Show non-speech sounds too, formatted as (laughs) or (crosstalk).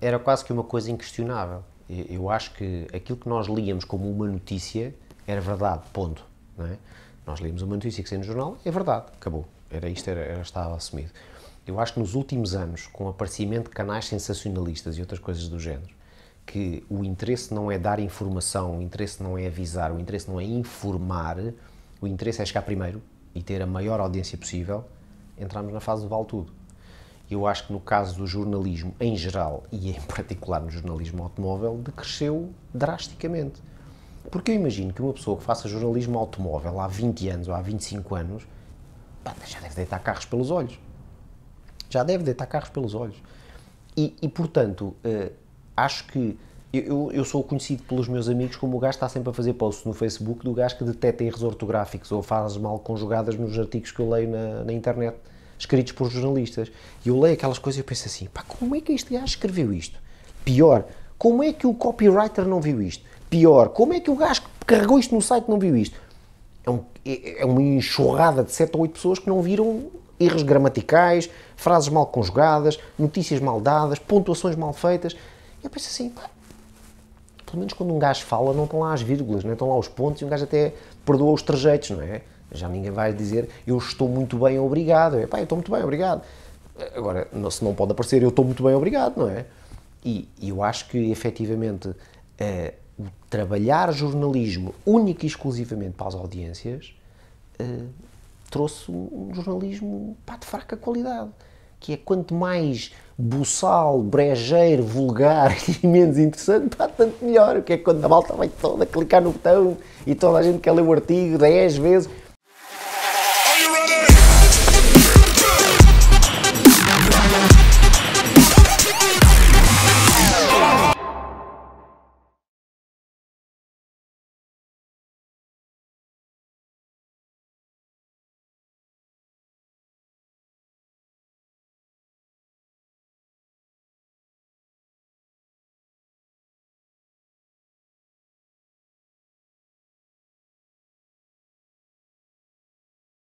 era quase que uma coisa inquestionável. Eu acho que aquilo que nós líamos como uma notícia era verdade, ponto. Não é? Nós líamos uma notícia que saiu no jornal, é verdade, acabou. Era isto, era, era, estava assumido. Eu acho que nos últimos anos, com o aparecimento de canais sensacionalistas e outras coisas do género, que o interesse não é dar informação, o interesse não é avisar, o interesse não é informar, o interesse é chegar primeiro e ter a maior audiência possível, entramos na fase do vale tudo eu acho que no caso do jornalismo em geral e em particular no jornalismo automóvel, decresceu drasticamente. Porque eu imagino que uma pessoa que faça jornalismo automóvel há 20 anos ou há 25 anos já deve deitar carros pelos olhos. Já deve deitar carros pelos olhos. E, e portanto, uh, acho que eu, eu, sou conhecido pelos meus amigos como o gajo que está sempre a fazer posts no Facebook do gajo que deteta erros ortográficos ou faz mal conjugadas nos artigos que eu leio na, na internet escritos por jornalistas. E eu leio aquelas coisas e penso assim, pá, como é que este gajo escreveu isto? Pior, como é que o copywriter não viu isto? Pior, como é que o gajo que carregou isto no site não viu isto? É, um, é, é uma enxurrada de 7 ou 8 pessoas que não viram erros gramaticais, frases mal conjugadas, notícias mal dadas, pontuações mal feitas. Eu penso assim, pá, pelo menos quando um gajo fala, não estão lá as vírgulas, não né? estão lá os pontos e um gajo até perdoa os trajetos não é? Já ninguém vai dizer eu estou muito bem, obrigado. É, pá, eu estou muito bem, obrigado. Agora, não, se não pode aparecer eu estou muito bem, obrigado, não é? E, e eu acho que efetivamente uh, o trabalhar jornalismo único e exclusivamente para as audiências uh, trouxe um jornalismo pá, de fraca qualidade. Que é quanto mais buçal, brejeiro, vulgar (laughs) e menos interessante, pá, tanto melhor. Que é quando a malta vai toda clicar no botão e toda a gente quer ler o artigo 10 vezes.